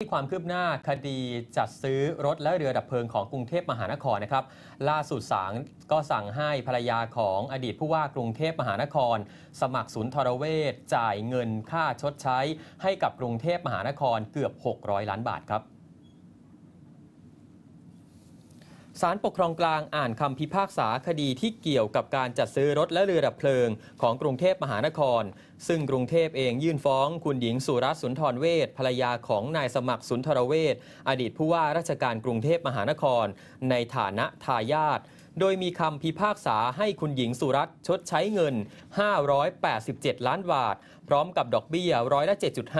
ที่ความคืบหน้าคดีจัดซื้อรถและเรือดับเพลิงของกรุงเทพมหานครนะครับ ล่าสุดศาลก็สั่งให้ภรรยาของอดีตผู้ว่ากรุงเทพมหานคร สมัครศูนย์ทรเวศจ่ายเงินค่าชดใช้ให้กับกรุงเทพมหานครเกือบ 600 ล้านบาทครับศาลปกครองกลางอ่านคำพิพากษาคดีที่เกี่ยวกับการจัดซื้อรถและเรือดับเพลิงของกรุงเทพมหานคร ซึ่งกรุงเทพเองยื่นฟ้องคุณหญิงสุรัตน์สุนทรเวชภรรยาของนายสมัครสุนทรเวชอดีตผู้ว่าราชการกรุงเทพมหานคร ในฐานะทายาทโดยมีคำพิพากษาให้คุณหญิงสุรัตน์ชดใช้เงิน 587 ล้านบาทพร้อมกับดอกเบี้ยร้อยละ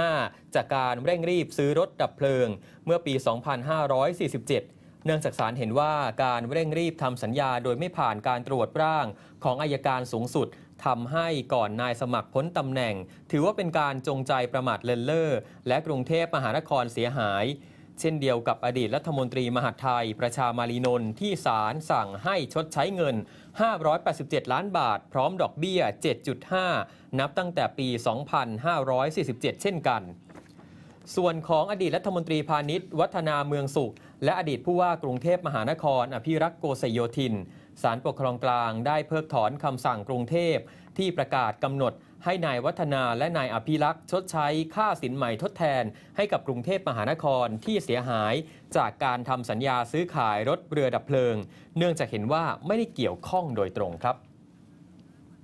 7.5 จากการเร่งรีบซื้อรถดับเพลิง เมื่อปี 2547เนื่องจากศาลเห็นว่าการเร่งรีบทำสัญญาโดยไม่ผ่านการตรวจร่างของอายการสูงสุด ทำให้ก่อนนายสมัครพ้นตำแหน่ง ถือว่าเป็นการจงใจประมาทเลนเล่อ และกรุงเทพมหานครเสียหาย เช่นเดียวกับอดีตรัฐมนตรีมหาดไทยประชามารีนนที่ศาลสั่งให้ชดใช้เงิน 587 ล้านบาทพร้อมดอกเบี้ย 7.5 นับตั้งแต่ปี 2547 เช่นกันส่วนของอดีตรัฐมนตรีพาณิชย์วัฒนาเมืองสุข และอดีตผู้ว่ากรุงเทพมหานคร อภิรักษ์โกศโยธิน สารปกครองกลางได้เพิกถอนคำสั่งกรุงเทพ ที่ประกาศกำหนดให้นายวัฒนาและนายอภิรักษ์ชดใช้ค่าสินใหม่ทดแทน ให้กับกรุงเทพมหานครที่เสียหายจากการทำสัญญาซื้อขายรถเรือดับเพลิง เนื่องจากเห็นว่าไม่ได้เกี่ยวข้องโดยตรงครับ